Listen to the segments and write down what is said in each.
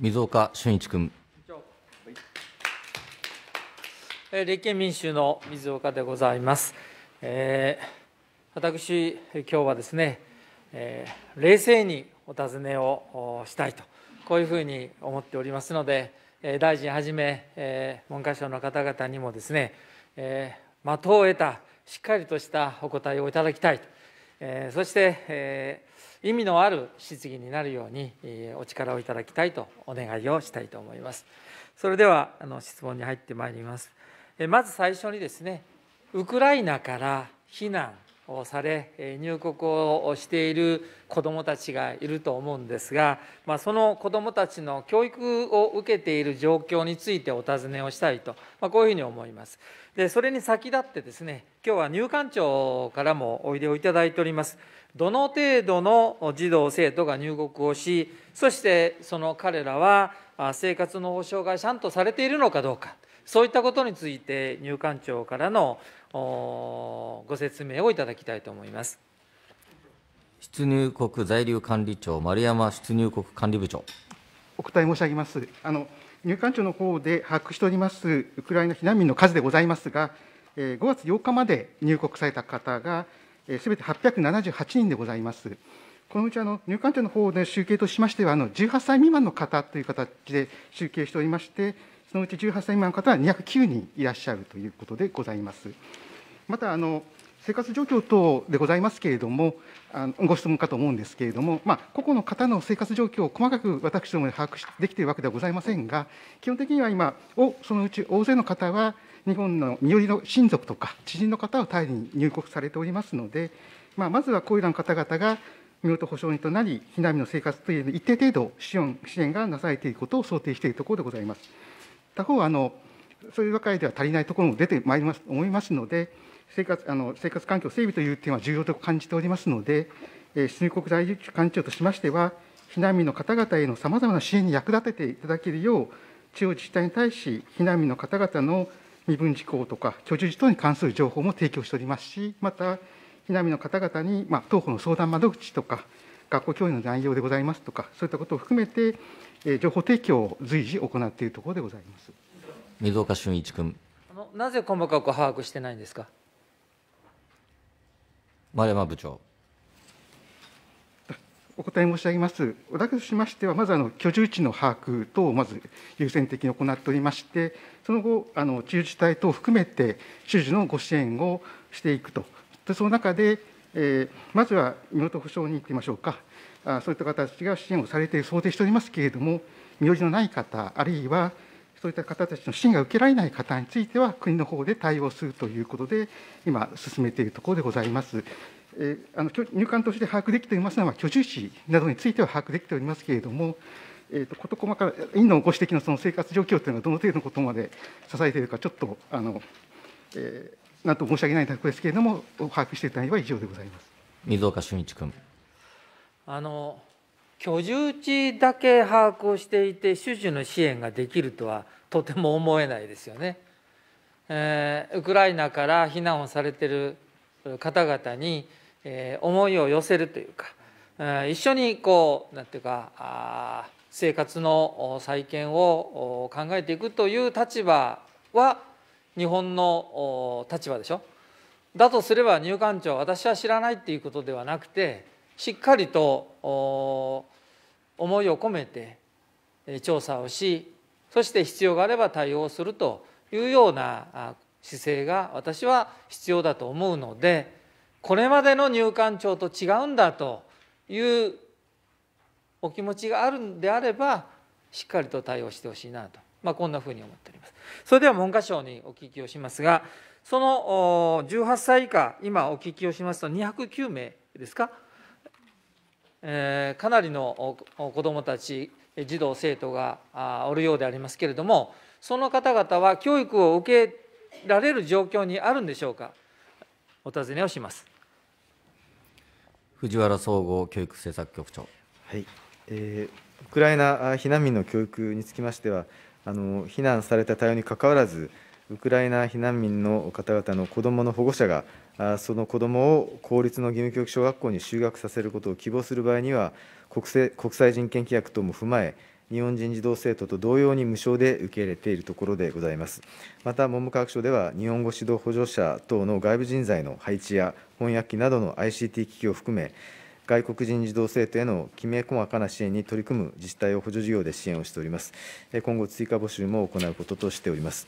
水岡俊一君。立憲民主の水岡でございます。えー、私、今日はですね、えー、冷静にお尋ねをしたいと、こういうふうに思っておりますので、え大臣はじめ、え文科省の方々にもですね、えー、的を得た、しっかりとしたお答えをいただきたいと、えそして、えー意味のある質疑になるようにお力をいただきたいとお願いをしたいと思います。それではあの質問に入ってまいります。まず最初にですね、ウクライナから避難をされ入国をしている子どもたちがいると思うんですが、まあ、その子どもたちの教育を受けている状況についてお尋ねをしたいと、まあ、こういうふうに思います。でそれに先立ってですね今日は入管庁からもおいでをいただいております。どの程度の児童・生徒が入国をし、そしてその彼らは生活の保障がちゃんとされているのかどうか、そういったことについて入管庁からのご説明をいただきたいと思います。出入国在留管理庁、丸山出入国管理部長。お答え申し上げます。あの入管庁の方で把握しておりますウクライナ避難民の数でございますが、5月8日まで入国された方が、すべて878人でございます。このうちあの入管庁の方で集計としましては、あの18歳未満の方という形で集計しておりまして、そのうち18歳未満の方は209人いらっしゃるということでございます。またあの生活状況等でございますけれども、あのご質問かと思うんですけれども、まあ、個々の方の生活状況を細かく私どもで把握できているわけではございませんが、基本的には今、おそのうち大勢の方は、日本の身寄りの親族とか知人の方をタイに入国されておりますので、まあ、まずはこういうの方々が身元保証人となり、避難民の生活というの一定程度支援支援がなされていることを想定しているところでございます。他方あのそういう若いでは足りないところも出てまいります思いますので、生活あの生活環境整備という点は重要と感じておりますので、えー、入国在留管理庁としましては、避難民の方々へのさまざまな支援に役立てていただけるよう、地方自治体に対し、避難民の方々の身分事項とか居住地等に関する情報も提供しておりますし、また、避難民の方々に、まあ、当方の相談窓口とか、学校教員の内容でございますとか、そういったことを含めて、え情報提供を随時行っているところでございます水岡俊一君。なぜ細かく把握してないんですか丸山部長。お答え申し上げます。おだけとしましては、まずあの居住地の把握等をまず優先的に行っておりまして、その後、あの地自治体等を含めて、周知のご支援をしていくと、でその中で、えー、まずは身元保障人といいましょうか、あそういった方たちが支援をされて想定しておりますけれども、身寄りのない方、あるいはそういった方たちの支援が受けられない方については、国の方で対応するということで、今、進めているところでございます。えー、あの入管として把握できていますのは、居住地などについては把握できておりますけれども、えーと、と事細か委員のご指摘のその生活状況というのは、どの程度のことまで支えているか、ちょっとあの、えー、なんと申し訳ないところですけれども、把握していただ容は以上でございます水岡俊一君。あの居住地だけ把握をしていて、種々の支援ができるとはとても思えないですよね。えー、ウクライナから避難をされてる方々にえ思いを寄せるというか一緒にこう何ていうか生活の再建を考えていくという立場は日本の立場でしょだとすれば入管庁私は知らないっていうことではなくてしっかりと思いを込めて調査をしそして必要があれば対応するというような姿勢が私は必要だと思うのでこれまでの入管庁と違うんだというお気持ちがあるんであればしっかりと対応してほしいなと、まあ、こんなふうに思っております。それでは文科省にお聞きをしますがその18歳以下今お聞きをしますと209名ですか、えー、かなりの子どもたち児童生徒がおるようでありますけれどもその方々は教育を受けられる状況にあるんでしょうかお尋ねをします藤原総合教育政策局長。はいえー、ウクライナ避難民の教育につきましてはあの、避難された対応にかかわらず、ウクライナ避難民の方々の子どもの保護者が、その子どもを公立の義務教育小学校に就学させることを希望する場合には、国際国際人権規約等も踏まえ、日本人児童生徒と同様に無償で受け入れているところでございます。また、文部科学省では、日本語指導補助者等の外部人材の配置や翻訳機などの ICT 機器を含め、外国人児童生徒へのきめ細かな支援に取り組む自治体を補助事業で支援をしております。今後、追加募集も行うこととしております。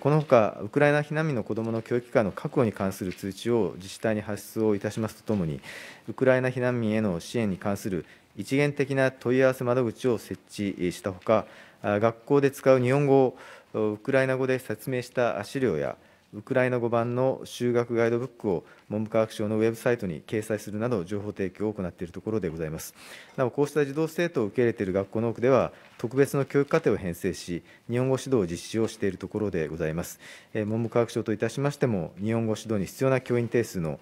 このほか、ウクライナ避難民の子どもの教育機関の確保に関する通知を自治体に発出をいたしますとともに、ウクライナ避難民への支援に関する一元的な問い合わせ窓口を設置したほか、学校で使う日本語をウクライナ語で説明した資料や、ウクライナ語版の修学ガイドブックを文部科学省のウェブサイトに掲載するなど情報提供を行っているところでございますなおこうした児童生徒を受け入れている学校の多くでは特別の教育課程を編成し日本語指導を実施をしているところでございます文部科学省といたしましても日本語指導に必要な教員定数の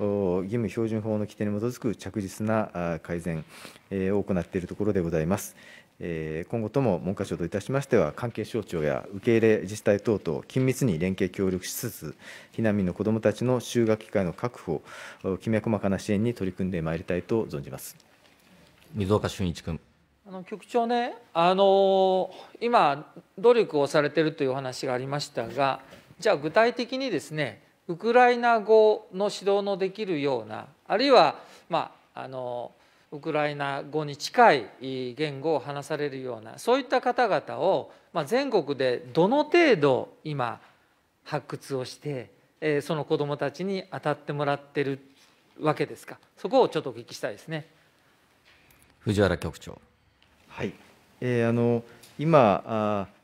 義務標準法の規定に基づく着実な改善を行っているところでございます今後とも文科省といたしましては、関係省庁や受け入れ自治体等と緊密に連携協力しつつ、避難民の子どもたちの就学機会の確保、きめ細かな支援に取り組んでまいりたいと存じます水岡俊一君。あの局長ね、あの今、努力をされているというお話がありましたが、じゃあ、具体的にですね、ウクライナ語の指導のできるような、あるいは、まあ、あのーウクライナ語に近い言語を話されるようなそういった方々を、まあ、全国でどの程度今発掘をして、えー、その子どもたちに当たってもらってるわけですかそこをちょっとお聞きしたいですね藤原局長。はい、えー、あの今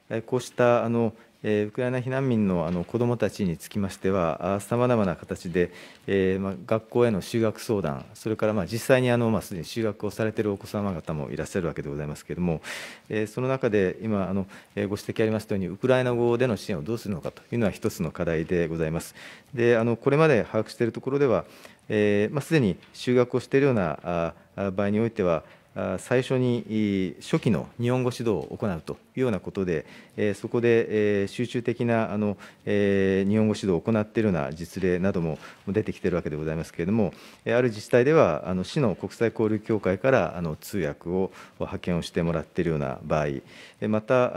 あこうしたあのウクライナ避難民のあの子どもたちにつきましては、さまざまな形で、えー、ま学校への就学相談、それからまあ実際にあの、ますでに就学をされているお子様方もいらっしゃるわけでございますけれども、えー、その中で今あの、えー、ご指摘ありましたように、ウクライナ語での支援をどうするのかというのは、一つの課題でございます。であのこれまで把握しているところでは、えーまあ、に就学をしているようなあ場合においては、最初に初期の日本語指導を行うというようなことで、そこで集中的な日本語指導を行っているような実例なども出てきているわけでございますけれども、ある自治体では、市の国際交流協会から通訳を派遣をしてもらっているような場合、また、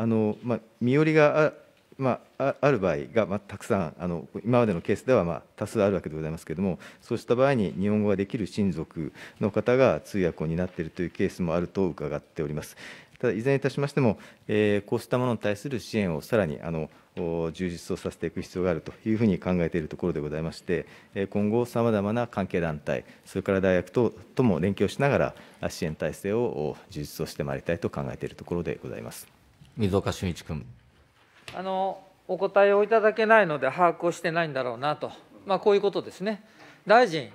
身寄りがまあ、ある場合が、またくさんあの今までのケースでは、まあ、多数あるわけでございますけれどもそうした場合に日本語ができる親族の方が通訳を担っているというケースもあると伺っております。ただいずれにいたしましても、えー、こうしたものに対する支援をさらにあの充実をさせていく必要があるというふうに考えているところでございまして、今後、さまざまな関係団体、それから大学ととも連携をしながら、支援体制を充実をしてまいりたいと考えているところでございます水岡俊一君。あのお答えをいただけないので把握をしてないんだろうなと、まあ、こういうことですね。大臣、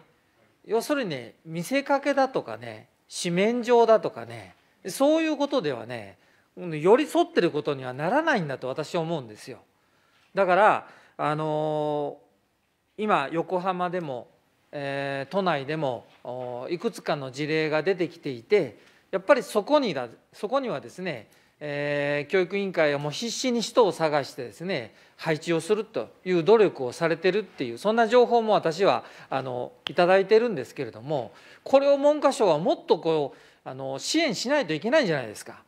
要するに見せかけだとかね、紙面上だとかね、そういうことではね、寄り添ってることにはならないんだと私は思うんですよ。だから、あのー、今、横浜でも、えー、都内でもいくつかの事例が出てきていて、やっぱりそこにだそこにはですね、えー、教育委員会はもう必死に人を探してですね配置をするという努力をされてるっていうそんな情報も私はあのいただいてるんですけれどもこれを文科省はもっとこうあの支援しないといけないんじゃないですか。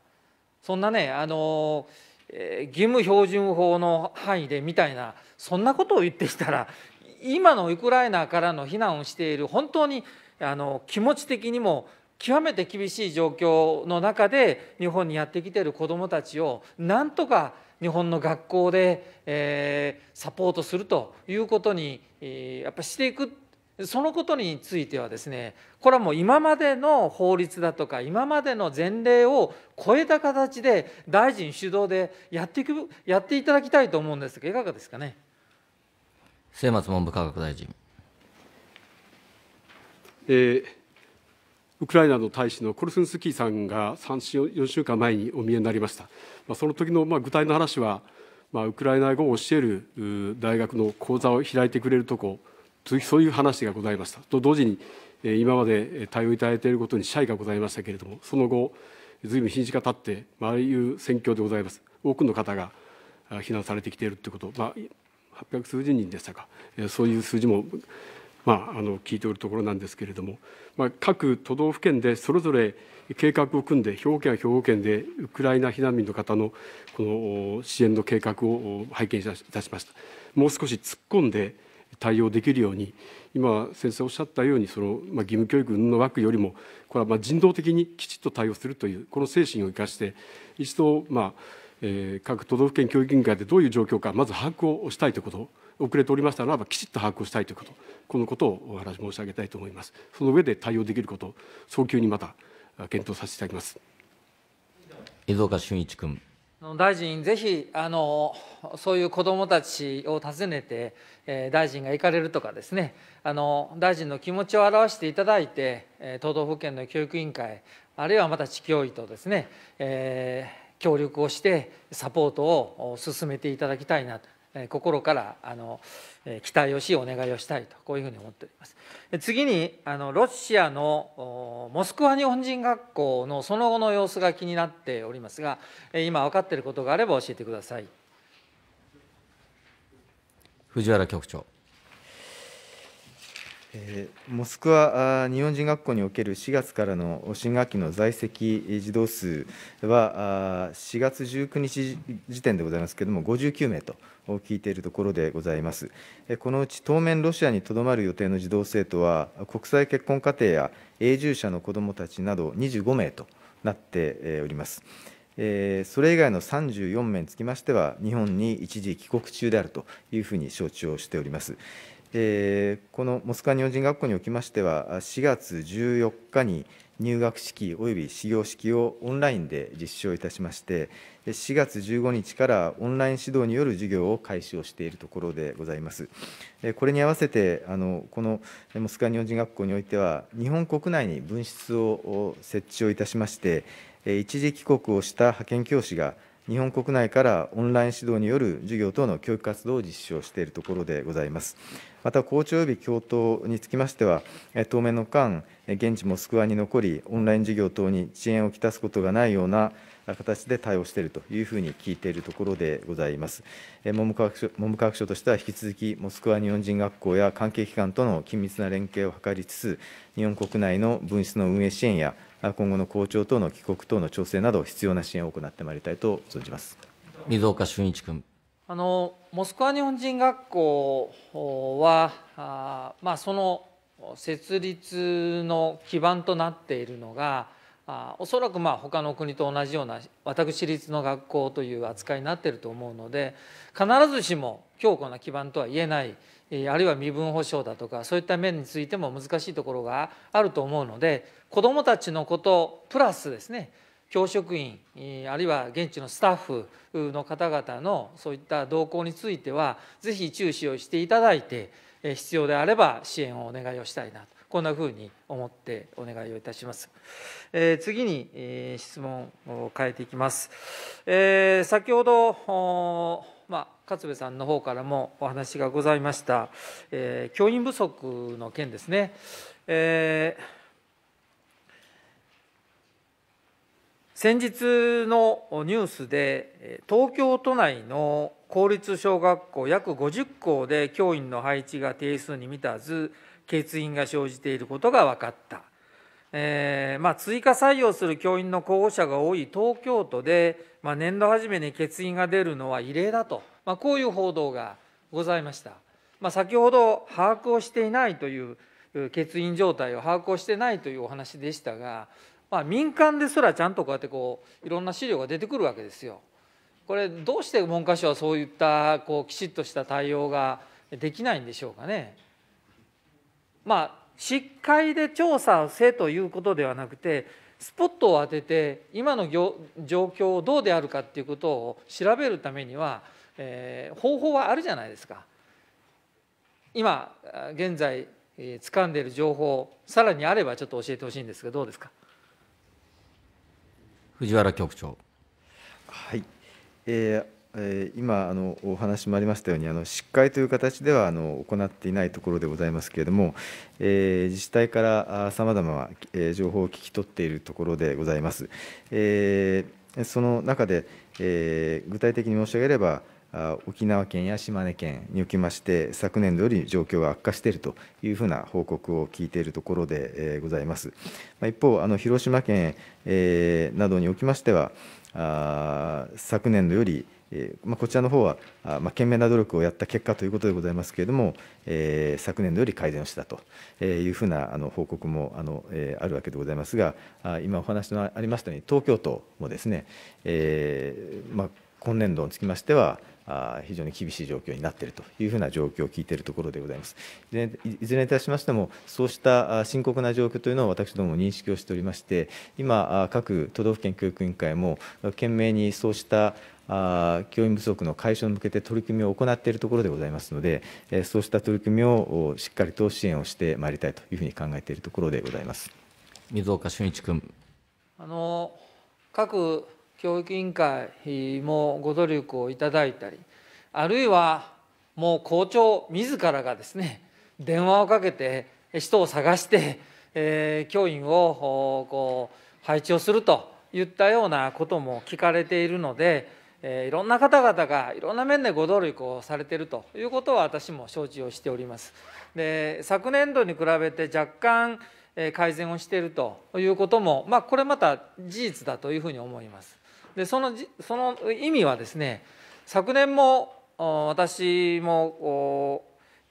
そんなねあの、えー、義務標準法の範囲でみたいなそんなことを言ってきたら今のウクライナからの避難をしている本当にあの気持ち的にも極めて厳しい状況の中で日本にやってきている子どもたちをなんとか日本の学校で、えー、サポートするということに、えー、やっぱしていくそのことについてはですねこれはもう今までの法律だとか今までの前例を超えた形で大臣主導でやっていくやっていただきたいと思うんですがいかがですかね。末松文部科学大臣、えーウクライナの大使のコルスンスキーさんが3 4週間前にお見えになりました、まあ、その時のま具体の話は、まあ、ウクライナ語を教える大学の講座を開いてくれるとこそういう話がございましたと同時に今まで対応いただいていることに謝意がございましたけれどもその後ずいぶん日にちがたって、まああいう戦況でございます多くの方が避難されてきているということ、まあ、800数十人でしたかそういう数字もまあ、あの聞いておるところなんですけれども、まあ、各都道府県でそれぞれ計画を組んで兵庫県は兵庫県でウクライナ避難民の方のこの支援の計画を拝見いたしましたもう少し突っ込んで対応できるように今先生おっしゃったようにその、まあ、義務教育の枠よりもこれはまあ人道的にきちっと対応するというこの精神を生かして一度、まあえ各都道府県教育委員会でどういう状況かまず把握をしたいということ遅れておりましたならばきちっと把握をしたいということこのことをお話申し上げたいと思いますその上で対応できること早急にまた検討させていただきます江岡俊一君大臣、ぜひあのそういう子どもたちを訪ねて、えー、大臣が行かれるとかですねあの、大臣の気持ちを表していただいて、えー、都道府県の教育委員会、あるいはまた地教委とですね、えー、協力をして、サポートを進めていただきたいなと、心からあの期待をしお願いをしたいとこういうふうに思っております次にあのロシアのモスクワ日本人学校のその後の様子が気になっておりますが今分かっていることがあれば教えてください藤原局長モスクワ日本人学校における4月からの新学期の在籍児童数は、4月19日時点でございますけれども、59名と聞いているところでございます。このうち当面、ロシアにとどまる予定の児童生徒は、国際結婚家庭や永住者の子どもたちなど25名となっております。それ以外の34名につきましては、日本に一時帰国中であるというふうに承知をしております。えー、このモスクワ日本人学校におきましては、4月14日に入学式および始業式をオンラインで実施をいたしまして、4月15日からオンライン指導による授業を開始をしているところでございます。これに合わせて、あのこのモスクワ日本人学校においては、日本国内に分室を設置をいたしまして、一時帰国をした派遣教師が、日本国内からオンライン指導による授業等の教育活動を実施をしているところでございます。また校長及び教頭につきましては、当面の間、現地モスクワに残り、オンライン授業等に遅延をきたすことがないような形で対応しているというふうに聞いているところでございます。文部科学省文部科学省としては、引き続きモスクワ日本人学校や関係機関との緊密な連携を図りつつ、日本国内の分室の運営支援や、今後の校長等の帰国等の調整など、必要な支援を行ってまいりたいと存じます水岡俊一君。あのモスクワ日本人学校はあ、まあ、その設立の基盤となっているのがあおそらくまあ他の国と同じような私立の学校という扱いになっていると思うので必ずしも強固な基盤とは言えないあるいは身分保障だとかそういった面についても難しいところがあると思うので子どもたちのことプラスですね教職員あるいは現地のスタッフの方々のそういった動向についてはぜひ注視をしていただいて必要であれば支援をお願いをしたいなとこんなふうに思ってお願いをいたします。え次に、え質問を変えていきます。え先ほどまあ、勝部さんの方からもお話がございました、え教員不足の件ですね。えー先日のニュースで東京都内の公立小学校約50校で教員の配置が定数に満たず欠員が生じていることが分かった、えー、まあ、追加採用する教員の候補者が多い東京都で、まあ、年度初めに欠員が出るのは異例だと、まあ、こういう報道がございました、ま先ほど把握をしていないという欠員状態を把握をしてないというお話でしたがまあ、民間ですらちゃんとこうやってこういろんな資料が出てくるわけですよ。これどうして文科省はそういったこうきちっとした対応ができないんでしょうかね。まあ失会で調査をせということではなくてスポットを当てて今の状況をどうであるかっていうことを調べるためには、えー、方法はあるじゃないですか。今現在掴んでいる情報さらにあればちょっと教えてほしいんですがどうですか。藤原局長。はい、えーえー、今あのお話もありましたようにあの失会という形ではあの行っていないところでございますけれども、えー、自治体からさまざまな情報を聞き取っているところでございます。えー、その中で、えー、具体的に申し上げれば沖縄県や島根県におきまして昨年度より状況が悪化しているというふうな報告を聞いているところでございます。一方、あの広島県などにおきましては昨年度よりまあ、こちらの方は、まあ、懸命な努力をやった結果ということでございますけれども、えー、昨年度より改善をしたというふうなあの報告もあの、えー、あるわけでございますが、今お話のありましたように、東京都もですね、えーまあ、今年度につきましては、非常に厳しい状況になっているというふうな状況を聞いているところでございます。いずれにいたしましても、そうした深刻な状況というのを私ども認識をしておりまして、今、各都道府県教育委員会も懸命にそうした教員不足の解消に向けて取り組みを行っているところでございますので、そうした取り組みをしっかりと支援をしてまいりたいというふうに考えているところでございます水岡俊一君。あの各教育委員会もご努力をいただいたりあるいはもう校長自らがですね電話をかけて人を探して、えー、教員をこう配置をするといったようなことも聞かれているので、えー、いろんな方々がいろんな面でご努力をされているということは私も承知をしております。で昨年度に比べて若干改善をしているということも、まあ、これまた事実だというふうに思います。でそのその意味はですね昨年も私も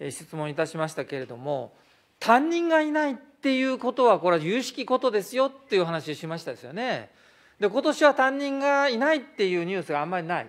質問いたしましたけれども担任がいないっていうことはこれは有識ことですよっていう話をしましたですよね。で今年は担任がいないっていうニュースがあんまりない。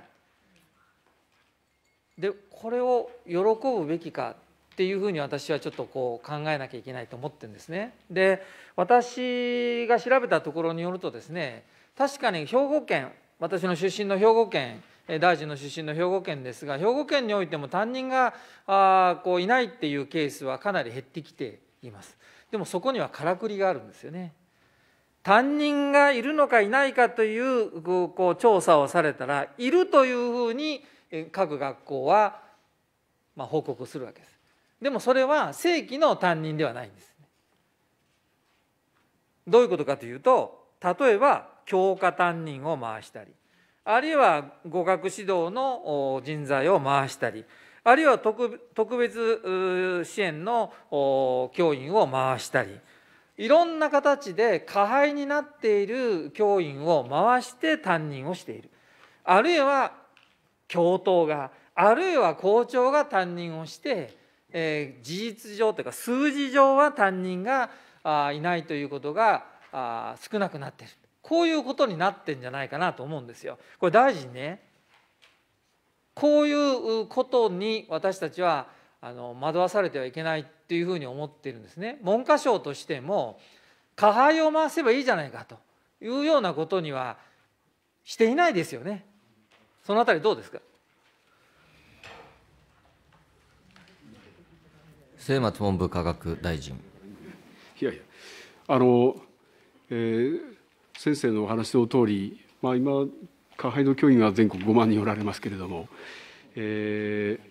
でこれを喜ぶべきかっていうふうに私はちょっとこう考えなきゃいけないと思ってるんですね。で私が調べたところによるとですね確かに兵庫県私の出身の兵庫県大臣の出身の兵庫県ですが兵庫県においても担任があこういないっていうケースはかなり減ってきていますでもそこにはからくりがあるんですよね担任がいるのかいないかというこう調査をされたらいるというふうに各学校はまあ報告するわけですでもそれは正規の担任ではないんです、どういうことかというと例えば教科担任を回したりあるいは語学指導の人材を回したりあるいは特別支援の教員を回したりいろんな形で過配になっている教員を回して担任をしているあるいは教頭があるいは校長が担任をして、えー、事実上というか数字上は担任がいないということが少なくなっているこういうことになってんじゃないかなと思うんですよ。これ大臣ねこういうことに私たちはあの惑わされてはいけないっていうふうに思ってるんですね。文科省としても過廃を回せばいいじゃないかというようなことにはしていないですよね。そのあたりどうですか末松文部科学大臣。いやいやあの、えー、先生のお話の通り、まあ、今下配の教員は全国5万人おられますけれども、えー、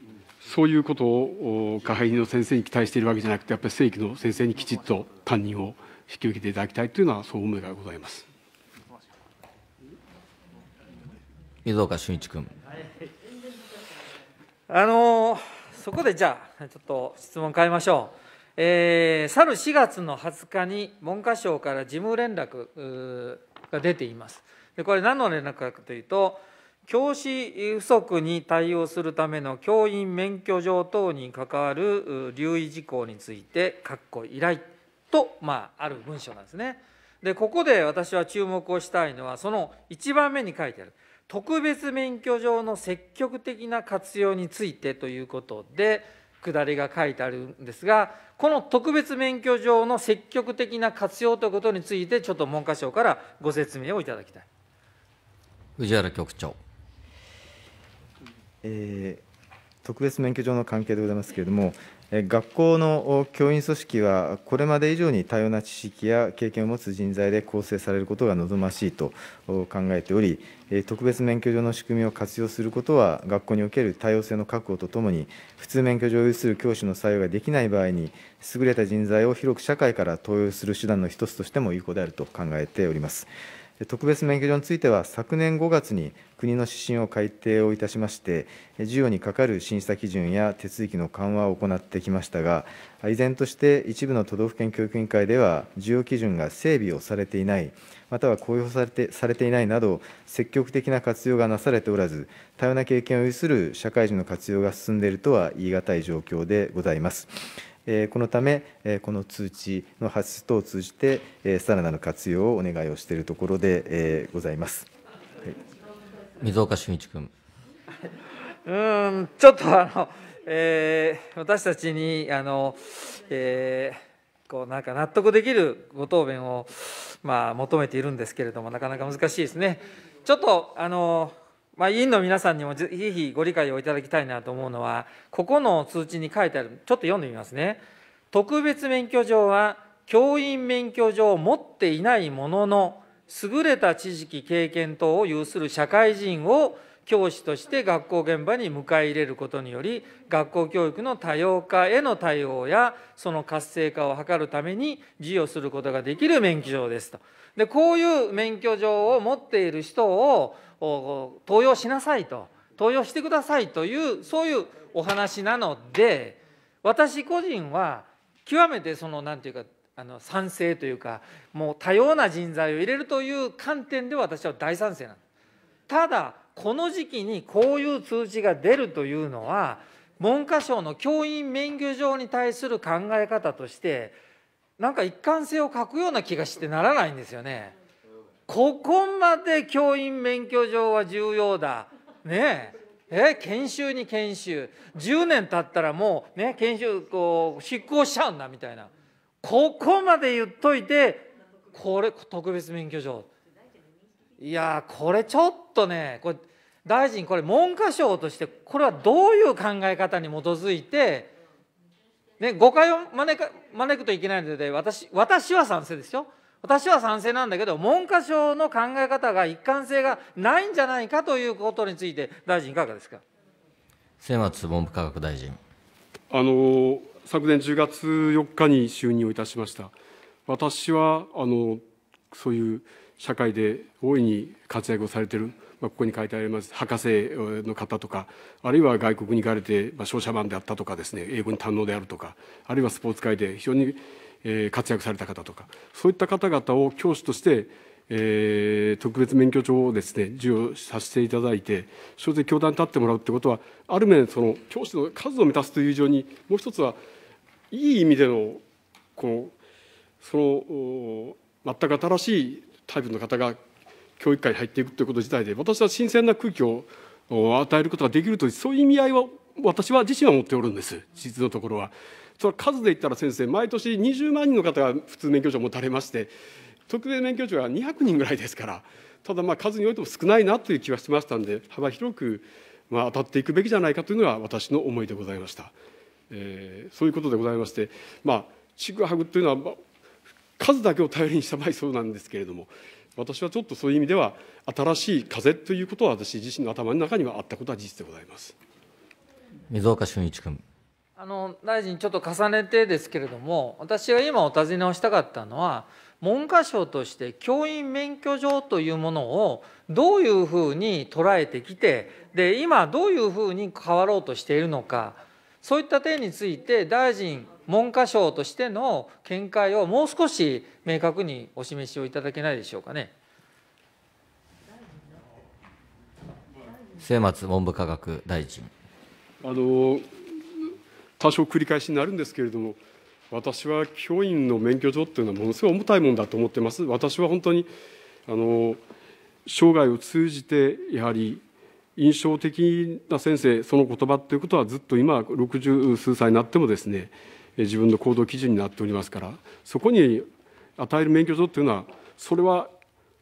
そういうことを下配の先生に期待しているわけじゃなくてやっぱり正規の先生にきちっと担任を引き受けていただきたいというのはそう思いがございます。水岡俊一君。あのー、そこでじゃあちょっと質問変えましょう。えー、去る4月の20日に文科省から事務連絡が出ています。でこれ何の連絡かというと、教師不足に対応するための教員免許状等に関わる留意事項について、確保依頼と、まあ、ある文書なんですね。で、ここで私は注目をしたいのは、その1番目に書いてある、特別免許状の積極的な活用についてということで、下りが書いてあるんですがこの特別免許状の積極的な活用ということについてちょっと文科省からご説明をいただきたい。藤原局長、えー特別免許上の関係でございますけれども、学校の教員組織は、これまで以上に多様な知識や経験を持つ人材で構成されることが望ましいと考えており、特別免許上の仕組みを活用することは、学校における多様性の確保とともに、普通免許上を有する教師の採用ができない場合に、優れた人材を広く社会から登用する手段の一つとしても有効であると考えております。特別免許証については、昨年5月に国の指針を改定をいたしまして、授与に係る審査基準や手続きの緩和を行ってきましたが、依然として一部の都道府県教育委員会では、授与基準が整備をされていない、または公表されてされていないなど、積極的な活用がなされておらず、多様な経験を有する社会人の活用が進んでいるとは言い難い状況でございます。このため、この通知の発出等を通じて、さらなる活用をお願いをしているところでございます。はい、水岡俊一君。うんちょっとあの、えー、私たちにあの、えー、こうなんか納得できるご答弁を、まあ、求めているんですけれどもなかなか難しいですね。ちょっとあのまあ、委員の皆さんにもぜひご理解をいただきたいなと思うのは、ここの通知に書いてある、ちょっと読んでみますね。特別免許状は、教員免許状を持っていないものの、優れた知識、経験等を有する社会人を教師として学校現場に迎え入れることにより学校教育の多様化への対応やその活性化を図るために授与することができる免許状ですと。でこういう免許状を持っている人を登用しなさいと登用してくださいというそういうお話なので私個人は極めてそのなんていうかあの賛成というかもう多様な人材を入れるという観点で私は大賛成なんです。ただこの時期にこういう通知が出るというのは文科省の教員免許上に対する考え方としてなんか一貫性を欠くような気がしてならないんですよね。ここまで教員免許上は重要だ。ねえ。え研修に研修10年経ったらもうね研修こう執行しちゃうんだみたいなここまで言っといてこれ特別免許状いやこれちょっとねこれ大臣これ文科省としてこれはどういう考え方に基づいて、ね、誤解を招か招くといけないので私私は賛成ですよ私は賛成なんだけど文科省の考え方が一貫性がないんじゃないかということについて大臣いかがですか末松文部科学大臣あの昨年10月4日に就任をいたしました私はあのそういう社会で大いに活躍をされてる、まあ、ここに書いてあります博士の方とかあるいは外国に行かれて、まあ、商社マンであったとかですね英語に堪能であるとかあるいはスポーツ界で非常に活躍された方とかそういった方々を教師としてえー、特別免許証をですね授与させていただいてそれで教団に立ってもらうってことはある面その教師の数を満たすという以上にもう一つはいい意味でのこうその全く新しいタイプの方が教育界に入っていくということ自体で私は新鮮な空気を与えることができるというそういう意味合いは私は自身は持っておるんです実のところは。それは数で言ったら先生毎年20万人の方が普通免許証を持たれまして特定免許証が200人ぐらいですからただまあ数においても少ないなという気はしてましたんで幅広くまあ当たっていくべきじゃないかというのが私の思いでございました。えー、そういうことでございましてまちぐはぐというのは数だけを頼りにした場合そうなんですけれども私はちょっとそういう意味では新しい風ということは私自身の頭の中にはあったことは事実でございます水岡俊一君あの大臣ちょっと重ねてですけれども私が今お尋ねをしたかったのは文科省として教員免許状というものをどういうふうに捉えてきてで今どういうふうに変わろうとしているのか。そういった点について大臣文科省としての見解をもう少し明確にお示しをいただけないでしょうかね。末松文部科学大臣あの多少繰り返しになるんですけれども、私は教員の免許状というのはものすごい重たいものだと思ってます。私は本当にあの生涯を通じてやはり印象的な先生その言葉ということはずっと今60数歳になってもですね自分の行動基準になっておりますからそこに与える免許状というのはそれは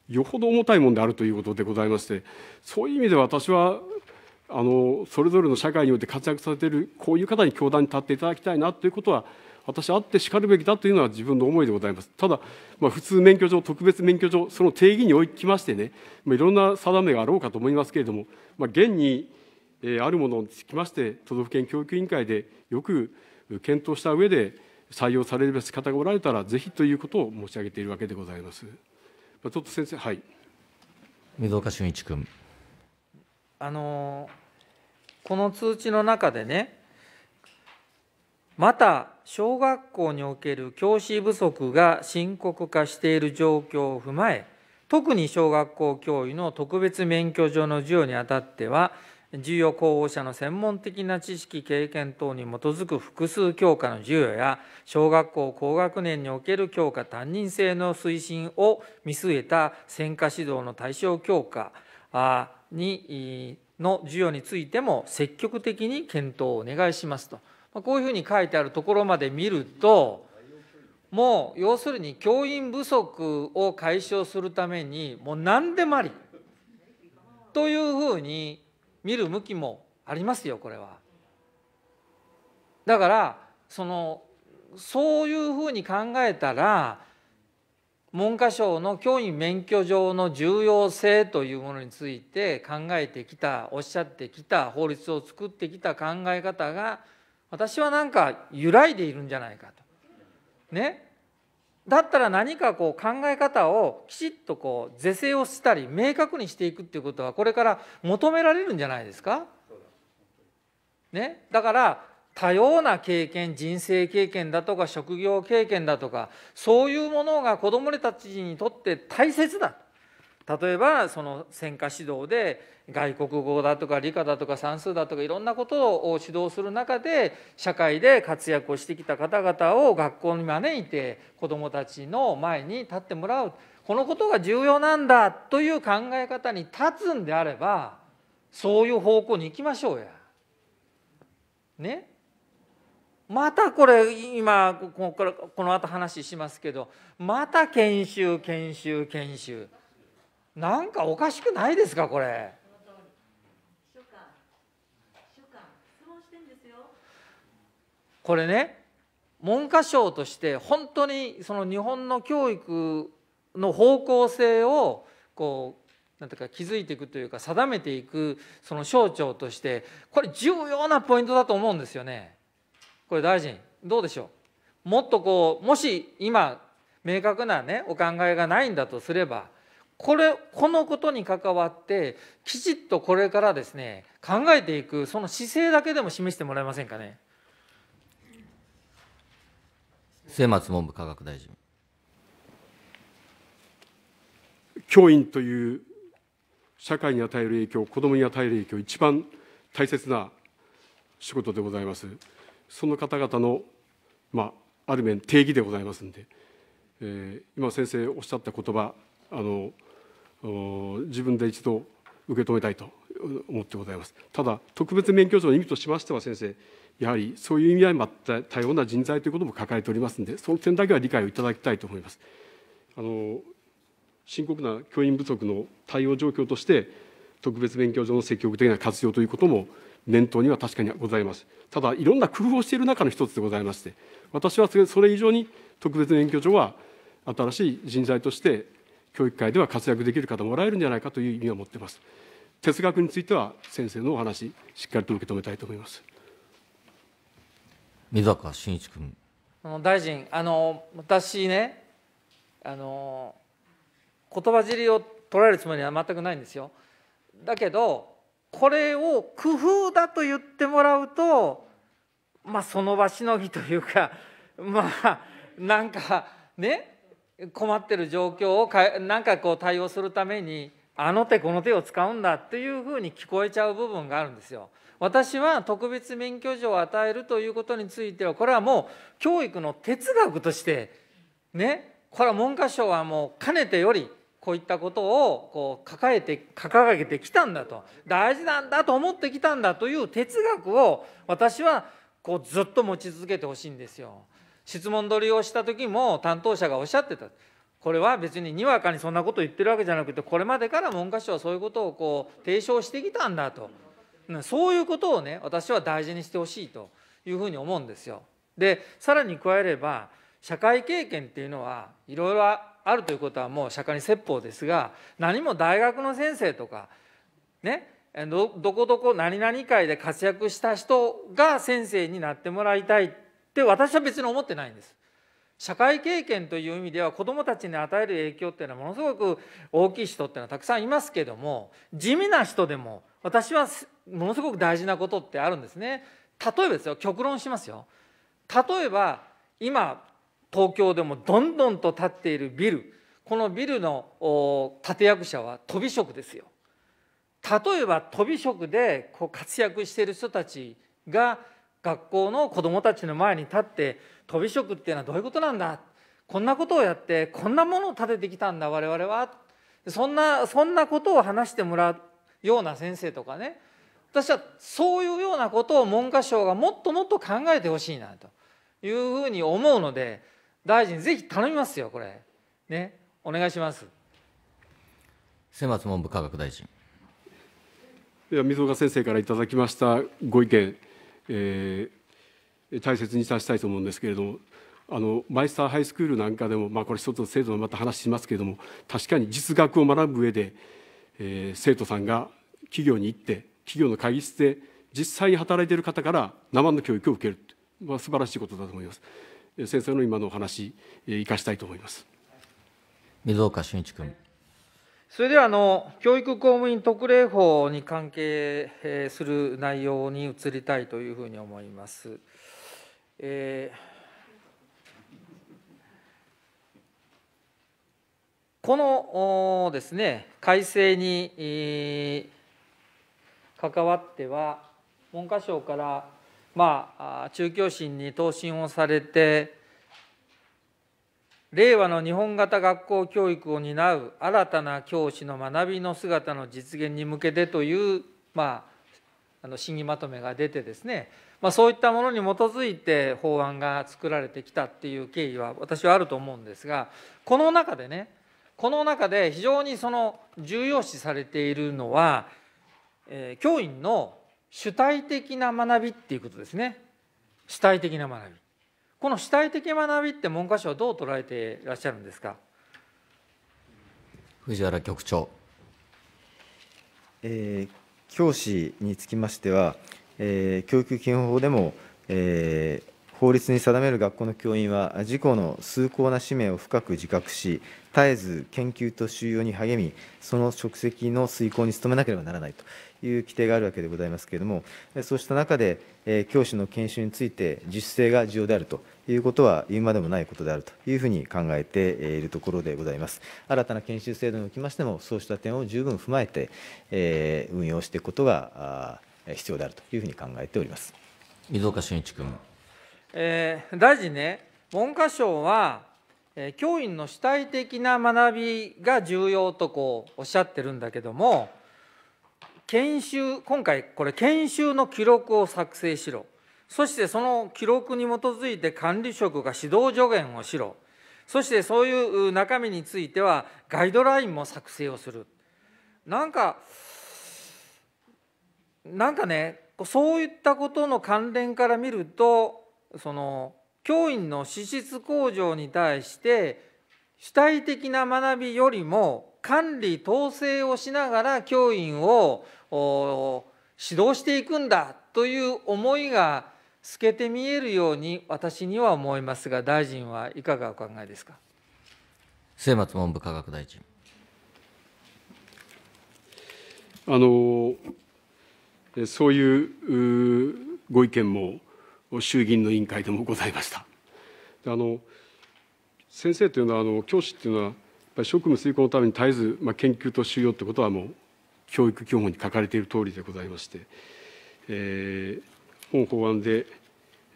よほど重たいものであるということでございましてそういう意味で私はあのそれぞれの社会において活躍されているこういう方に教壇に立っていただきたいなということは私あってしかるべきだというのは自分の思いでございますただ、まあ、普通免許上特別免許上その定義におきましてね、まあ、いろんな定めがあろうかと思いますけれども、まあ、現に、えあるものにつきまして都道府県教育委員会でよく検討した上で採用されるべき方がおられたらぜひということを申し上げているわけでございます。まあ、ちょっと先生はい水岡俊一君あのこの通知の中でねまた小学校における教師不足が深刻化している状況を踏まえ特に小学校教諭の特別免許状の授与にあたっては授与候補者の専門的な知識経験等に基づく複数教科の授与や小学校高学年における教科担任制の推進を見据えた専科指導の対象教科にの授与についても積極的に検討をお願いしますと。まあ、こういうふうに書いてあるところまで見るともう要するに教員不足を解消するためにもう何でもありというふうに見る向きもありますよこれは。だからそのそういうふうに考えたら文科省の教員免許上の重要性というものについて考えてきたおっしゃってきた法律を作ってきた考え方が私はなんか揺らいでいるんじゃないかと。ねだったら何かこう考え方をきちっとこう是正をしたり明確にしていくっていうことはこれから求められるんじゃないですかね、だから多様な経験人生経験だとか職業経験だとかそういうものが子どもたちにとって大切だ例えばその専科指導で外国語だとか理科だとか算数だとかいろんなことを指導する中で社会で活躍をしてきた方々を学校に招いて子どもたちの前に立ってもらうこのことが重要なんだという考え方に立つんであればそういう方向に行きましょうや。ねまたこれ今この後話しますけどまた研修研修研修。なんかおかしくないですかこれこれね文科省として本当にその日本の教育の方向性をこうなんていうか気づいていくというか定めていくその省庁としてこれ重要なポイントだと思うんですよね。これ大臣どうでしょうもっとこうもし今明確なねお考えがないんだとすればこれこのことに関わってきちっとこれからですね考えていくその姿勢だけでも示してもらえませんかね末松文部科学大臣教員という社会に与える影響子どもに与える影響一番大切な仕事でございますその方々の、まあ、ある面定義でございますんで、えー、今先生おっしゃった言葉あの自分で一度受け止めたいと思ってございます。ただ特別免許証の意味としましては先生やはりそういう意味合いもあった多様な人材ということも抱えておりますのでその点だけは理解をいただきたいと思います。あの深刻な教員不足の対応状況として特別免許証の積極的な活用ということも念頭には確かにございます。ただいろんな工夫をしている中の一つでございまして私はそれ以上に特別免許証は新しい人材として教育界では活躍できる方もらえるんじゃないかという意味を持っています。哲学については先生のお話、しっかりと受け止めたいと思います。水坂真一君。大臣、あの私ね、あの言葉尻を取られるつもりは全くないんですよ。だけど、これを工夫だと言ってもらうと、まあ、その場しのぎというか、まあ、なんかね、困ってる状況を何なんかこう対応するためにあの手この手を使うんだっていうふうに聞こえちゃう部分があるんですよ。私は特別免許証を与えるということについてはこれはもう教育の哲学としてねこれは文科省はもうかねてよりこういったことをこう抱えて掲げてきたんだと大事なんだと思ってきたんだという哲学を私はこうずっと持ち続けてほしいんですよ。質問取りをした時も担当者がおっしゃってた。これは別ににわかにそんなこと言ってるわけじゃなくて、これまでから文科省はそういうことをこう提唱してきたんだと、そういうことをね、私は大事にしてほしいというふうに思うんですよ。で、さらに加えれば、社会経験っていうのはいろいろあるということはもう釈迦に説法ですが何も大学の先生とかねどこどこ何々会で活躍した人が先生になってもらいたいって私は別に思ってないんです。社会経験という意味では子どもたちに与える影響っていうのはものすごく大きい人っていうのはたくさんいますけども地味な人でも私はものすごく大事なことってあるんですね。例えばですよ極論しますよ。例えば今東京でもどんどんと建っているビルこのビルの立役者は飛び職ですよ。例えば飛び職でこう活躍している人たちが学校の子どもたちの前に立って飛び職っていうのはどういうことなんだこんなことをやってこんなものを立ててきたんだ我々はそんなそんなことを話してもらうような先生とかね私はそういうようなことを文科省がもっともっと考えてほしいなというふうに思うので大臣ぜひ頼みますよこれねお願いします末松文部科学大臣では溝岡先生からいただきましたご意見えー、大切にさせたいと思うんですけれどもあのマイスターハイスクールなんかでも、まあ、これ一つの制度のまた話しますけれども確かに実学を学ぶ上で、えー、生徒さんが企業に行って企業の会議室で実際に働いている方から生の教育を受ける、まあ、素晴らしいことだと思います。先生の今のお話、生かしたいと思います。水岡俊一君。それではあの教育公務員特例法に関係する内容に移りたいというふうに思います。えー、このですね改正に、関わっては文科省からまあ中教審に答申をされて令和の日本型学校教育を担う新たな教師の学びの姿の実現に向けてという、まあ、あの審議まとめが出てですね、まあ、そういったものに基づいて法案が作られてきたっていう経緯は私はあると思うんですがこの中でねこの中で非常にその重要視されているのは、えー、教員の主体的な学びっていうことですね主体的な学び。この主体的学びって文科省どう捉えていらっしゃるんですか藤原局長、えー、教師につきましては、えー、教育基本法でも、えー、法律に定める学校の教員は事故の崇高な使命を深く自覚し絶えず研究と収容に励みその職責の遂行に努めなければならないという規定があるわけでございますけれどもそうした中で教師の研修について自主性が重要であるということは言うまでもないことであるというふうに考えているところでございます。新たな研修制度におきましてもそうした点を十分踏まえて運用していくことが必要であるというふうに考えております。水岡俊一君えー、大臣ね、文科省は、え教員の主体的な学びが重要とこうおっしゃってるんだけども、研修、今回、これ、研修の記録を作成しろ、そしてその記録に基づいて管理職が指導助言をしろ、そしてそういう中身については、ガイドラインも作成をする。なんか、なんかね、そういったことの関連から見ると、その教員の資質向上に対して主体的な学びよりも管理統制をしながら教員を指導していくんだという思いが透けて見えるように私には思いますが大臣はいかがお考えですか末松文部科学大臣あのそういうご意見も衆議院の委員会でもございました。あの先生というのはあの教師というのはやっぱり職務遂行のために絶えず、まあ、研究と修養ということはもう教育基本に書かれている通りでございまして、えー、本法案で、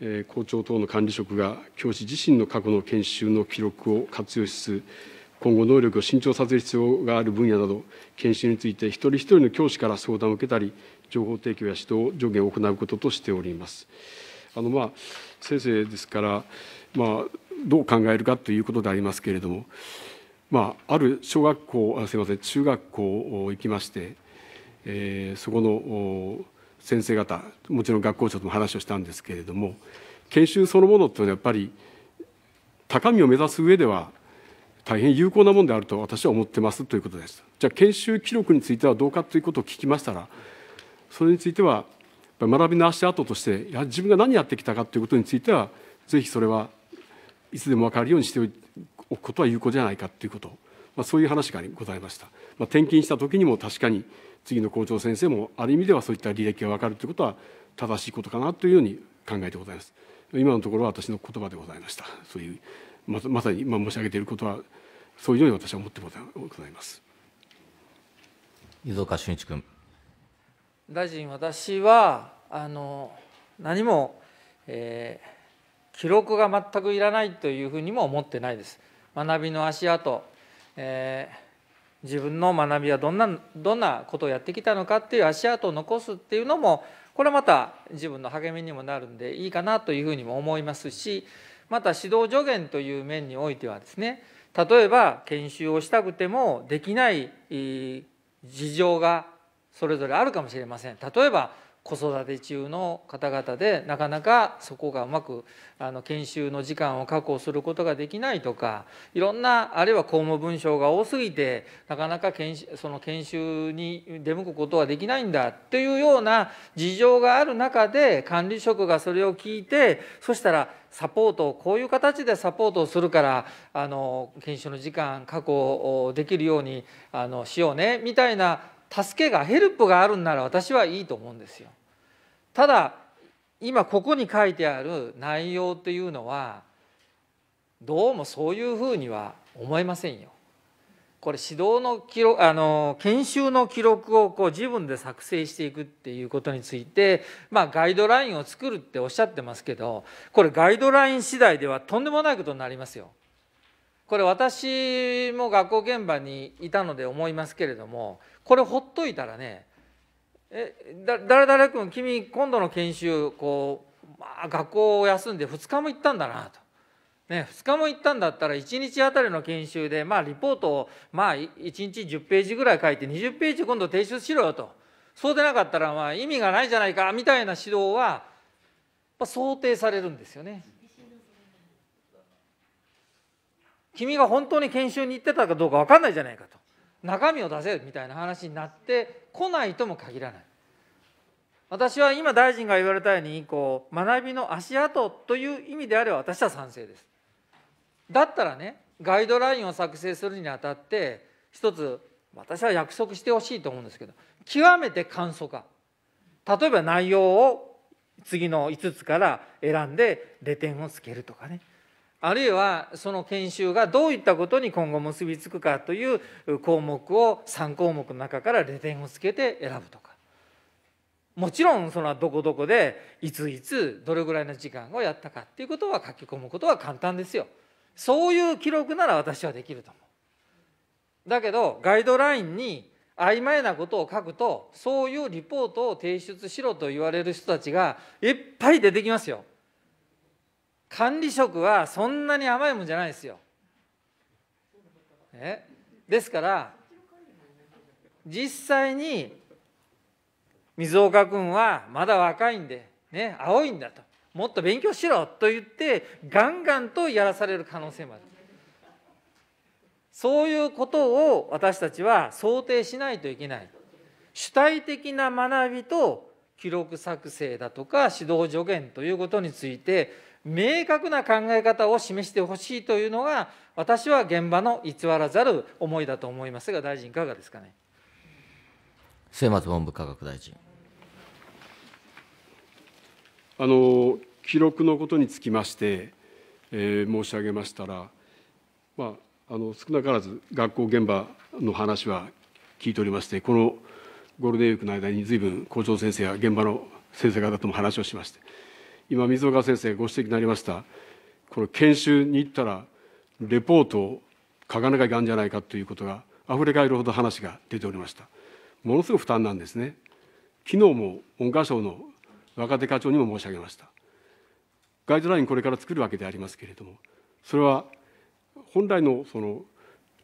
えー、校長等の管理職が教師自身の過去の研修の記録を活用しつつ今後能力を伸長させる必要がある分野など研修について一人一人の教師から相談を受けたり情報提供や指導を上を行うこととしております。あのまあ先生ですから、まあ、どう考えるかということでありますけれども、まあ、ある小学校あすいません中学校行きまして、えー、そこの先生方もちろん学校長とも話をしたんですけれども研修そのものっていうのはやっぱり高みを目指す上では大変有効なものであると私は思ってますということです。じゃあ研修記録についてはどうかということを聞きましたらそれについては学びの足跡としてや自分が何やってきたかということについてはぜひそれはいつでも分かるようにしておくことは有効じゃないかということ、まあ、そういう話がございました、まあ、転勤した時にも確かに次の校長先生もある意味ではそういった履歴が分かるということは正しいことかなというように考えてございます今のところは私の言葉でございましたそういうままさに今申し上げていることはそういうように私は思ってございます井岡俊一君大臣私はあの何も、えー、記録が全くいらないというふうにも思ってないです学びの足跡、えー、自分の学びはどんなどんなことをやってきたのかっていう足跡を残すっていうのもこれはまた自分の励みにもなるんでいいかなというふうにも思いますしまた指導助言という面においてはですね例えば研修をしたくてもできない事情がそれぞれあるかもしれません例えば子育て中の方々でなかなかそこがうまくあの研修の時間を確保することができないとかいろんなあるいは公務文書が多すぎてなかなか研修その研修に出向くことはできないんだっていうような事情がある中で管理職がそれを聞いてそしたらサポートをこういう形でサポートをするからあの研修の時間確保できるようにあのしようねみたいな助けがヘルプがあるんなら私はいいと思うんですよ。ただ今ここに書いてある内容っていうのはどうもそういうふうには思えませんよ。これ指導の記録あの研修の記録をこう自分で作成していくっていうことについて、まあ、ガイドラインを作るっておっしゃってますけどこれガイドライン次第ではとんでもないことになりますよ。これ私も学校現場にいたので思いますけれどもこれほっといたらね誰々君君今度の研修こう、まあ、学校を休んで2日も行ったんだなと、ね、2日も行ったんだったら1日あたりの研修で、まあ、リポートを、まあ、1日10ページぐらい書いて20ページ今度提出しろよとそうでなかったらまあ意味がないじゃないかみたいな指導は想定されるんですよね。君が本当に研修に行ってたかどうか分かんないじゃないかと中身を出せみたいな話になってこないとも限らない私は今大臣が言われたようにこう学びの足跡という意味であれば私は賛成ですだったらねガイドラインを作成するにあたって一つ私は約束してほしいと思うんですけど極めて簡素化例えば内容を次の5つから選んでレ点をつけるとかねあるいはその研修がどういったことに今後結びつくかという項目を3項目の中からレ点をつけて選ぶとかもちろんそのどこどこでいついつどれぐらいの時間をやったかっていうことは書き込むことは簡単ですよそういう記録なら私はできると思うだけどガイドラインに曖昧なことを書くとそういうリポートを提出しろと言われる人たちがいっぱい出てきますよ管理職はそんなに甘いもんじゃないですよ。えですから実際に水岡君はまだ若いんで、ね、青いんだともっと勉強しろと言ってガンガンとやらされる可能性もあるそういうことを私たちは想定しないといけない主体的な学びと記録作成だとか指導助言ということについて明確な考え方を示してほしいというのが、私は現場の偽らざる思いだと思いますが、大臣、いかがですかね。末松文部科学大臣。あの記録のことにつきまして、えー、申し上げましたら、まあ、あの少なからず学校現場の話は聞いておりまして、このゴールデンウィークの間にずいぶん校長先生や現場の先生方とも話をしまして、今水岡先生ご指摘になりましたこの研修に行ったらレポートを書かなきゃいかんじゃないかということがあふれえるほど話が出ておりましたものすごく負担なんですね昨日も文科省の若手課長にも申し上げましたガイドラインこれから作るわけでありますけれどもそれは本来のその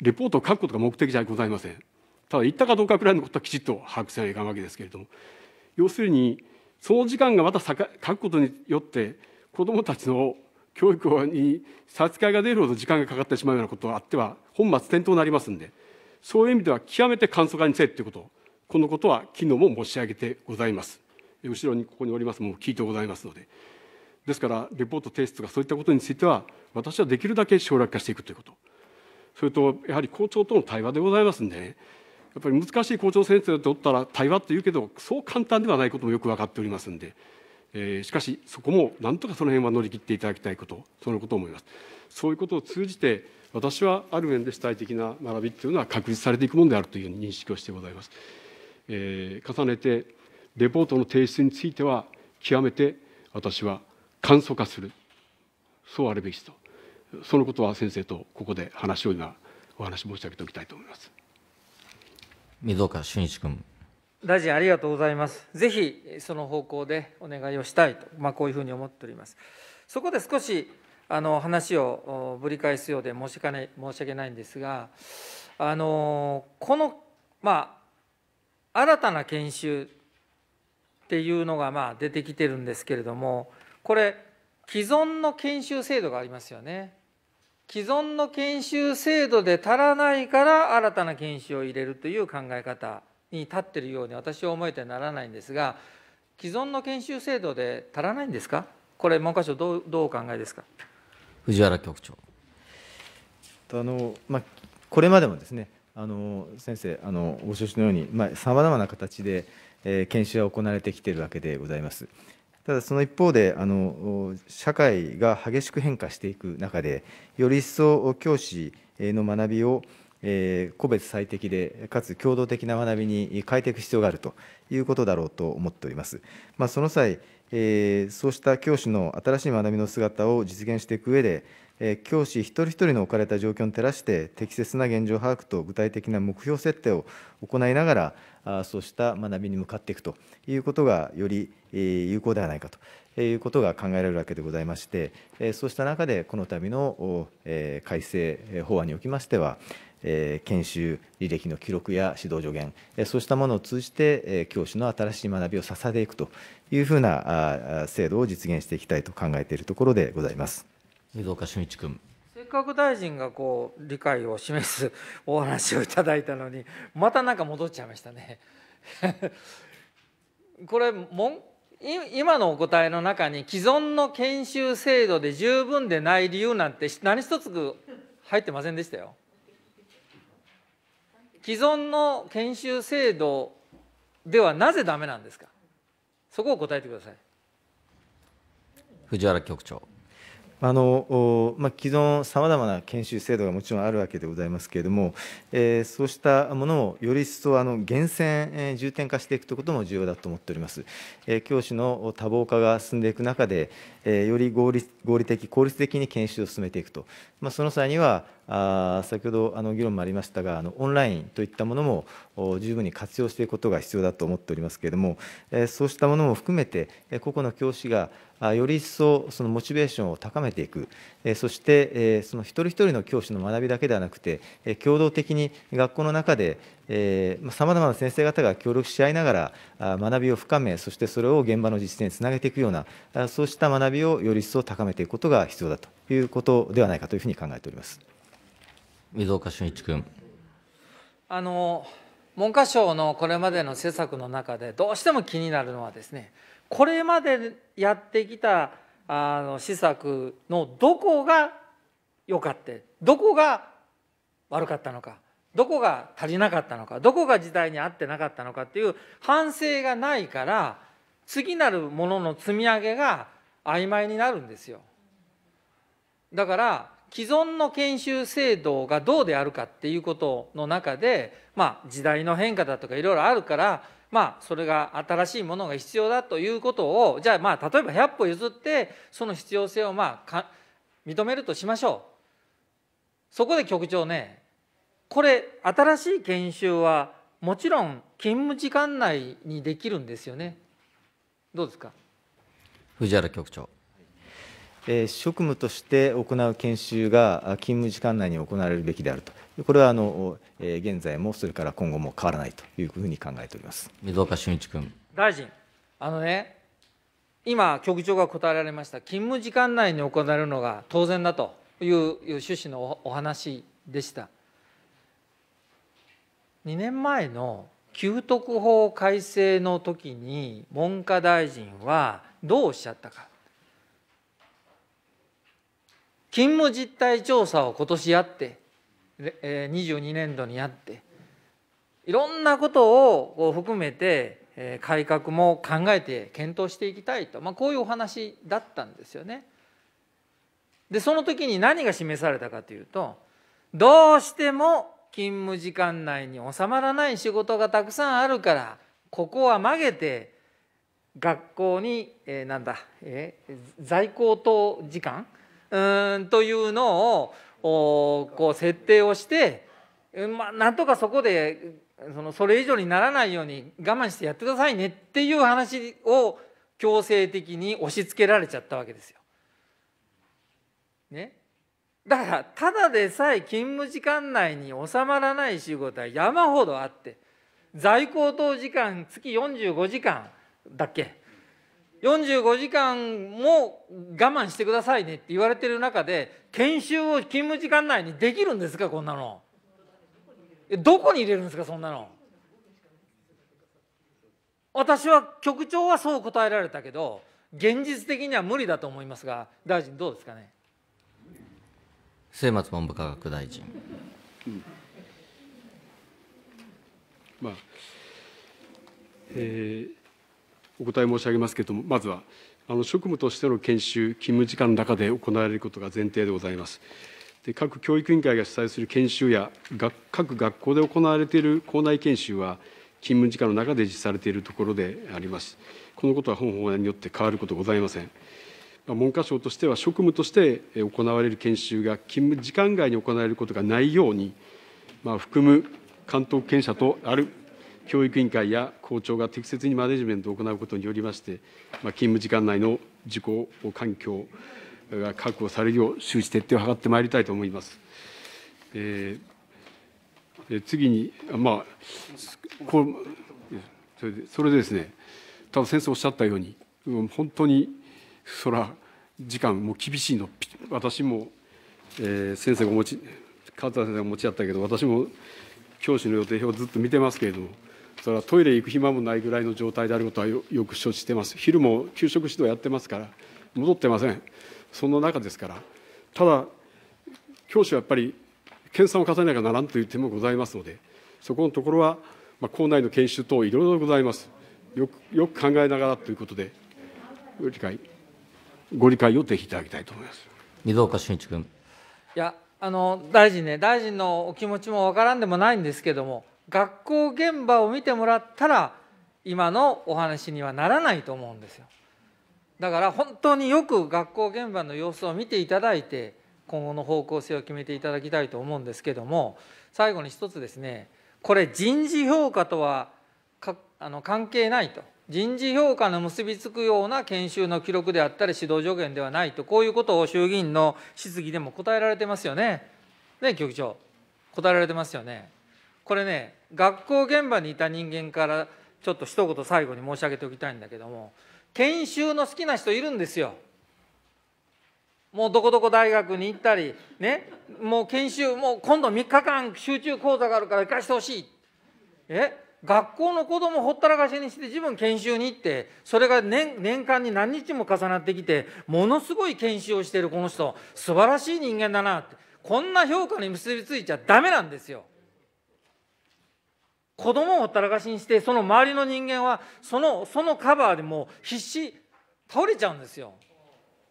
レポートを書くことが目的じゃございませんただ言ったかどうかくらいのことはきちっと把握せないかんわけですけれども要するにその時間がまた書くことによって子どもたちの教育に差し替えが出るほど時間がかかってしまうようなことがあっては本末転倒になりますんでそういう意味では極めて簡素化にせえということこのことは昨日も申し上げてございます後ろにここにおりますもう聞いてございますのでですからレポート提出とかそういったことについては私はできるだけ省略化していくということそれとやはり校長との対話でございますんでねやっぱり難しい校長先生を取ったら対話っていうけどそう簡単ではないこともよく分かっておりますんで、えー、しかしそこもなんとかその辺は乗り切っていただきたいことそのことを思います。そういうことを通じて私はある面で主体的な学びっていうのは確立されていくものであるという認識をしてございます。えー、重ねてレポートの提出については極めて私は簡素化するそうあるべきとそのことは先生とここで話を今お話申し上げておきたいと思います。水岡俊一君。大臣ありがとうございます。ぜひその方向でお願いをしたいと、まあ、こういうふうに思っております。そこで少しあの話をぶり返すようで申し訳申し訳ないんですが、あのこの、まあ、新たな研修っていうのが、まあ、出てきてるんですけれども、これ、既存の研修制度がありますよね。既存の研修制度で足らないから新たな研修を入れるという考え方に立ってるように私は思えてならないんですが既存の研修制度で足らないんですかこれ文科省どうどうお考えですか藤原局長あの、まあ、これまでもですねあの先生あのご承知のようにさまざ、まな形で、えー、研修は行われてきているわけでございます。ただその一方であの社会が激しく変化していく中でより一層教師の学びを個別最適でかつ共同的な学びに変えていく必要があるということだろうと思っております。まあ、その際そうした教師の新しい学びの姿を実現していく上で教師一人一人の置かれた状況に照らして適切な現状把握と具体的な目標設定を行いながらそうした学びに向かっていくということがより有効ではないかということが考えられるわけでございまして、そうした中で、この度の改正法案におきましては、研修履歴の記録や指導助言、そうしたものを通じて、教師の新しい学びを支えていくというふうな制度を実現していきたいと考えているところでございます。水岡俊一君。かく大臣がこう理解を示す お話をいただいたのにまたなんか戻っちゃいましたね。これも今のお答えの中に既存の研修制度で十分でない理由なんて何一つ入ってませんでしたよ。既存の研修制度ではなぜダメなんですかそこを答えてください。藤原局長。あのまあ、既存さまざまな研修制度がもちろんあるわけでございますけれども、えー、そうしたものをより一層あの厳選、えー、重点化していくということも重要だと思っております。えー、教師の多忙化が進んでいく中で、えより合理的、効率的に研修を進めていくと、まあ、その際には、あ先ほどあの議論もありましたが、あのオンラインといったものも十分に活用していくことが必要だと思っておりますけれども、えそうしたものも含めて、個々の教師がより一層そのモチベーションを高めていく、そしてその一人一人の教師の学びだけではなくて、共同的に学校の中でさまざまな先生方が協力し合いながら、学びを深め、そしてそれを現場の実践につなげていくような、そうした学びをより一層高めていくことが必要だということではないかというふうに考えております水岡俊一君。あの文科省のこれまでの施策の中でどうしても気になるのはですねこれまでやってきたあの施策のどこが良かってどこが悪かったのかどこが足りなかったのかどこが時代に合ってなかったのかっていう反省がないから次なるものの積み上げが曖昧になるんですよだから既存の研修制度がどうであるかっていうことの中でまあ時代の変化だとかいろいろあるからまあそれが新しいものが必要だということをじゃあまあ例えば100歩譲ってその必要性をまあ認めるとしましょうそこで局長ねこれ新しい研修はもちろん勤務時間内にできるんですよねどうですか藤原局長、え職務として行う研修が勤務時間内に行われるべきであるとこれはあの、え現在もそれから今後も変わらないというふうに考えております水岡俊一君大臣あのね今局長が答えられました勤務時間内に行われるのが当然だという趣旨のお話でした2年前の給特法改正の時に文科大臣はどうおっしゃったか勤務実態調査を今年やって22年度にやっていろんなことを含めて改革も考えて検討していきたいと、まあ、こういうお話だったんですよね。でその時に何が示されたかというとどうしても勤務時間内に収まらない仕事がたくさんあるからここは曲げて学校に、えー、なんだ、えー、在校等時間うんというのをおこう設定をして、まあ、なんとかそこでそのそれ以上にならないように我慢してやってくださいねっていう話を強制的に押し付けられちゃったわけですよ。ね、だからただでさえ勤務時間内に収まらない仕事は山ほどあって在校等時間月45時間だっけ45時間も我慢してくださいねって言われてる中で研修を勤務時間内にできるんですかこんなのどこに入れるんですかそんなの私は局長はそう答えられたけど現実的には無理だと思いますが大臣どうですかね末松文部科学大臣、うん、まあえー、お答え申し上げますけれどもまずはあの職務としての研修勤務時間の中で行われることが前提でございます。で各教育委員会が主催する研修や各学校で行われている校内研修は勤務時間の中で実施されているところであります。このことは本法によって変わることございません。文科省としては職務として行われる研修が勤務時間外に行われることがないように、まあ、含む監督権者とある教育委員会や校長が適切にマネジメントを行うことによりまして、まあ、勤務時間内の事故環境が確保されるよう、周知徹底を図ってまいりたいと思います。えー、次に、まあ、こそれでそれでですね、多分先生おっしゃったように、本当にそら時間も厳しいの私も、えー、先生がお持ち川田先生が持ちだったけど私も教師の予定表をずっと見てますけれどもそれはトイレ行く暇もないぐらいの状態であることはよく承知してます昼も給食指導やってますから戻ってませんそんな中ですからただ教師はやっぱり研鑽を重ねなきゃならんという点もございますのでそこのところは、まあ、校内の研修等いろいろございますよくよく考えながらということで理解ご理解をぜひいただきたいと思います水岡俊一君。いやあの大臣ね大臣のお気持ちもわからんでもないんですけども学校現場を見てもらったら今のお話にはならないと思うんですよだから本当によく学校現場の様子を見ていただいて今後の方向性を決めていただきたいと思うんですけども最後に一つですねこれ人事評価とはあの関係ないと人事評価の結びつくような研修の記録であったり、指導助言ではないと、こういうことを衆議院の質疑でも答えられてますよね。ね、局長、答えられてますよね。これね、学校現場にいた人間から、ちょっと一言最後に申し上げておきたいんだけども、研修の好きな人いるんですよ。もうどこどこ大学に行ったり、ね、もう研修、もう今度3日間集中講座があるから行かしてほしい。え学校の子供ほったらかしにして自分研修に行ってそれが年年間に何日も重なってきてものすごい研修をしているこの人素晴らしい人間だなってこんな評価に結びついちゃダメなんですよ。子供をほったらかしにしてその周りの人間はそのそのカバーでもう必死倒れちゃうんですよ。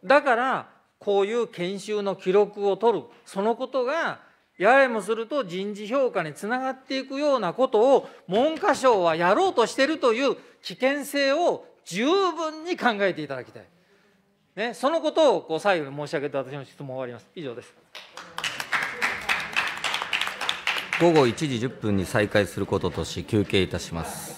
だからこういう研修の記録を取るそのことがやれもすると人事評価につながっていくようなことを文科省はやろうとしているという危険性を十分に考えていただきたい。ね、そのことをこう最後に申し上げて私の質問を終わります。以上です。午後1時10分に再開することとし休憩いたします。